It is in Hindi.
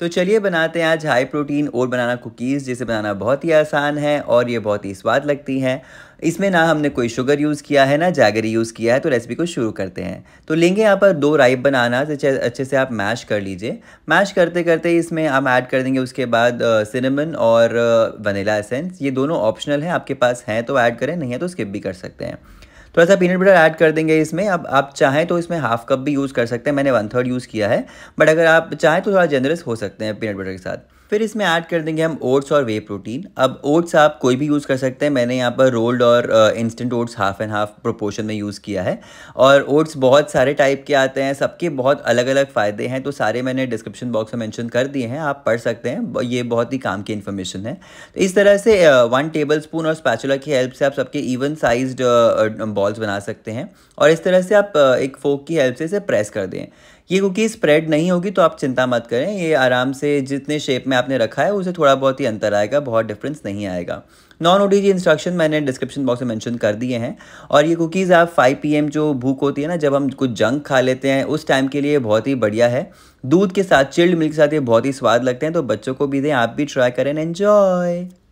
तो चलिए बनाते हैं आज हाई प्रोटीन और बनाना कुकीज़ जिसे बनाना बहुत ही आसान है और ये बहुत ही स्वाद लगती हैं इसमें ना हमने कोई शुगर यूज़ किया है ना जैगरी यूज़ किया है तो रेसिपी को शुरू करते हैं तो लेंगे यहाँ पर दो राइप बनाना अच्छे से आप मैश कर लीजिए मैश करते करते इसमें हम ऐड कर देंगे उसके बाद सिनेमन और वनीला एसेंस ये दोनों ऑप्शनल हैं आपके पास हैं तो ऐड करें नहीं है तो स्किप भी कर सकते हैं थोड़ा सा पीनट बटर ऐड कर देंगे इसमें अब आप चाहें तो इसमें हाफ कप भी यूज़ कर सकते हैं मैंने वन थर्ड यूज़ किया है बट अगर आप चाहें तो थोड़ा जनरस हो सकते हैं पीनट बटर के साथ फिर इसमें ऐड कर देंगे हम ओट्स और वे प्रोटीन अब ओट्स आप कोई भी यूज़ कर सकते हैं मैंने यहाँ पर रोल्ड और instant oats half and half proportion में यूज़ किया है और ओट्स बहुत सारे टाइप के आते हैं सबके बहुत अलग अलग फ़ायदे हैं तो सारे मैंने डिस्क्रिप्शन बॉक्स में मेंशन कर दिए हैं आप पढ़ सकते हैं ये बहुत ही काम की इन्फॉर्मेशन है तो इस तरह से वन टेबल स्पून और स्पैचुला की हेल्प से आप सबके इवन साइज बॉल्स बना सकते हैं और इस तरह से आप एक फोक की हेल्प से इसे प्रेस कर दें ये क्योंकि स्प्रेड नहीं होगी तो आप चिंता मत करें ये आराम से जितने शेप में आपने रखा है उसे थोड़ा बहुत ही अंतर आएगा बहुत डिफरेंस नहीं आएगा नॉन ओ इंस्ट्रक्शन मैंने डिस्क्रिप्शन बॉक्स में मेंशन कर दिए हैं और ये कुकीज़ आप 5 पीएम जो भूख होती है ना जब हम कुछ जंक खा लेते हैं उस टाइम के लिए बहुत ही बढ़िया है दूध के साथ चिल्ड मिल्क के साथ ये बहुत ही स्वाद लगते हैं तो बच्चों को भी दें आप भी ट्राई करें एंजॉय